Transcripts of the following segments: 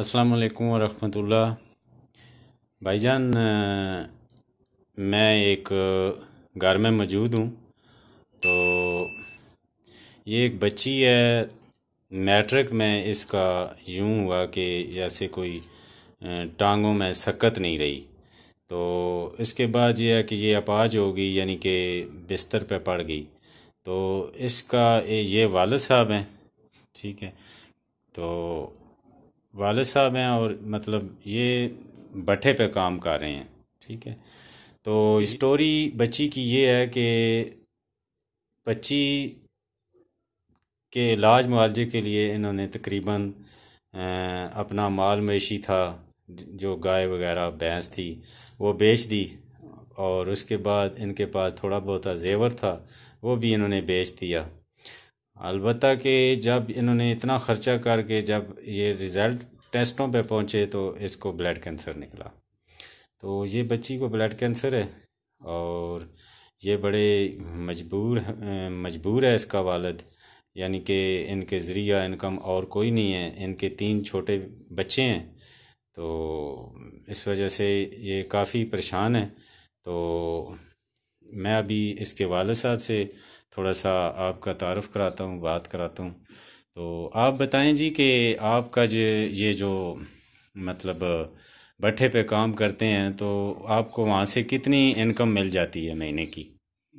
अस्सलाम वरहमतुल्ला भाईजान मैं एक घर में मौजूद हूँ तो ये एक बच्ची है मैट्रिक में इसका यूँ हुआ कि जैसे कोई टांगों में सकत नहीं रही तो इसके बाद यह है कि ये अपाज होगी यानी कि बिस्तर पे पड़ गई तो इसका ये वालद साहब हैं ठीक है तो वाल साहब हैं और मतलब ये भट्ठे पे काम कर रहे हैं ठीक है तो स्टोरी बच्ची की ये है कि बच्ची के इलाज मुआवजे के लिए इन्होंने तकरीबन अपना माल मवेशी था जो गाय वगैरह भैंस थी वो बेच दी और उसके बाद इनके पास थोड़ा बहुत जेवर था वो भी इन्होंने बेच दिया अलबत् कि जब इन्होंने इतना ख़र्चा करके जब ये रिज़ल्ट टेस्टों पे पहुँचे तो इसको ब्लड कैंसर निकला तो ये बच्ची को ब्लड कैंसर है और ये बड़े मजबूर मजबूर है इसका वालद यानी कि इनके ज़रिया इनकम और कोई नहीं है इनके तीन छोटे बच्चे हैं तो इस वजह से ये काफ़ी परेशान है तो मैं अभी इसके वाल साहब से थोड़ा सा आपका तारफ़ कराता हूँ बात कराता हूँ तो आप बताएं जी कि आपका जो ये जो मतलब भट्ठे पे काम करते हैं तो आपको वहाँ से कितनी इनकम मिल जाती है महीने की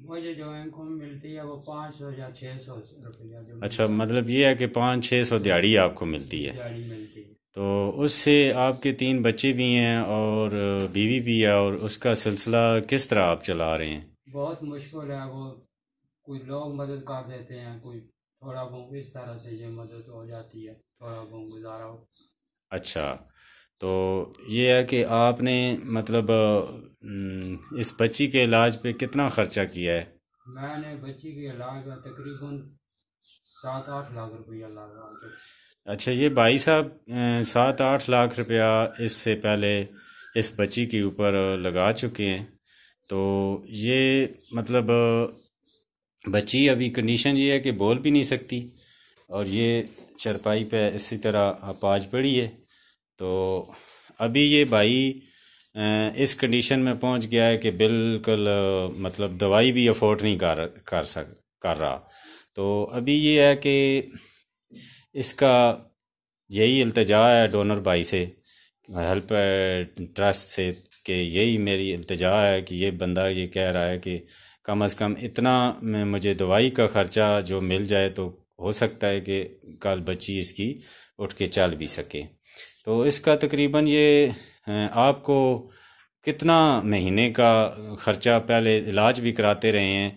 मुझे जो इनकम मिलती है वो पाँच सौ या छः सौ रुपया अच्छा मतलब ये है कि पाँच छः सौ दिहाड़ी आपको मिलती है मिलती है तो उससे आपके तीन बच्चे भी हैं और बीवी भी है और उसका सिलसिला किस तरह आप चला रहे हैं बहुत मुश्किल है वो कोई लोग मदद कर देते हैं कोई थोड़ा बहुत इस तरह से ये मदद हो जाती है थोड़ा बहुत गुजारा हो अच्छा तो ये है कि आपने मतलब हम्म, इस बच्ची के इलाज पे कितना खर्चा किया है मैंने बच्ची के इलाज में तकरीबन सात आठ लाख रुपया लगा तो। अच्छा ये भाई साहब सात आठ लाख रुपया इससे पहले इस बच्ची के ऊपर लगा चुके हैं तो ये मतलब बच्ची अभी कंडीशन ये है कि बोल भी नहीं सकती और ये चरपाई पे इसी तरह अपाज पड़ी है तो अभी ये भाई इस कंडीशन में पहुंच गया है कि बिल्कुल मतलब दवाई भी अफोर्ड नहीं कर कर सक कर रहा तो अभी ये है कि इसका यही अल्तजा है डोनर भाई से हेल्प ट्रस्ट से कि यही मेरी अल्तजा है कि ये बंदा ये कह रहा है कि कम अज़ कम इतना मुझे दवाई का ख़र्चा जो मिल जाए तो हो सकता है कि कल बच्ची इसकी उठ के चल भी सके तो इसका तकरीबन ये आपको कितना महीने का ख़र्चा पहले इलाज भी कराते रहे हैं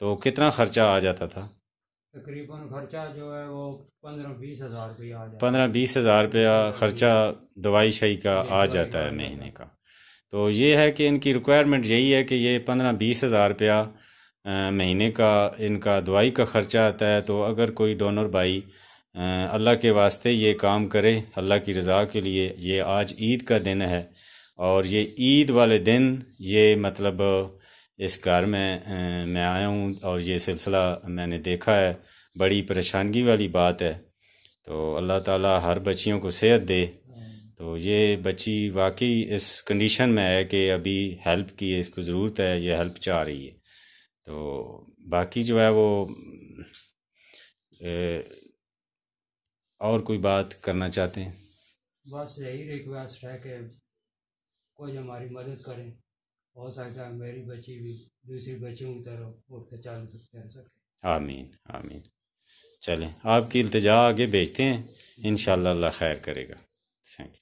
तो कितना ख़र्चा आ जाता था तकरीबन खर्चा जो है वो पंद्रह बीस हज़ार रुपया पंद्रह बीस हज़ार रुपया खर्चा दवाई शही का आ जाता है महीने का तो ये है कि इनकी रिक्वायरमेंट यही है कि ये पंद्रह बीस हज़ार रुपया महीने का इनका दवाई का ख़र्चा आता है तो अगर कोई डोनर भाई अल्लाह के वास्ते ये काम करे अल्लाह की रज़ा के लिए ये आज ईद का दिन है और ये ईद वाले दिन ये मतलब इस घर में मैं आया हूँ और ये सिलसिला मैंने देखा है बड़ी परेशानगी वाली बात है तो अल्लाह ताला हर बच्चियों को सेहत दे तो ये बच्ची वाकई इस कंडीशन में है कि अभी हेल्प की है इसको ज़रूरत है ये हेल्प चाह रही है तो बाकी जो है वो ए, और कोई बात करना चाहते हैं बस यही रिक्वेस्ट है कि कोई हमारी मदद करें हो सकता है मेरी बच्ची भी दूसरी बच्चियों की तरफ उठ के चल सकते हैं सके आमीन आमीन चलें आपकी इल्तजा आगे भेजते हैं इन खैर करेगा थैंक यू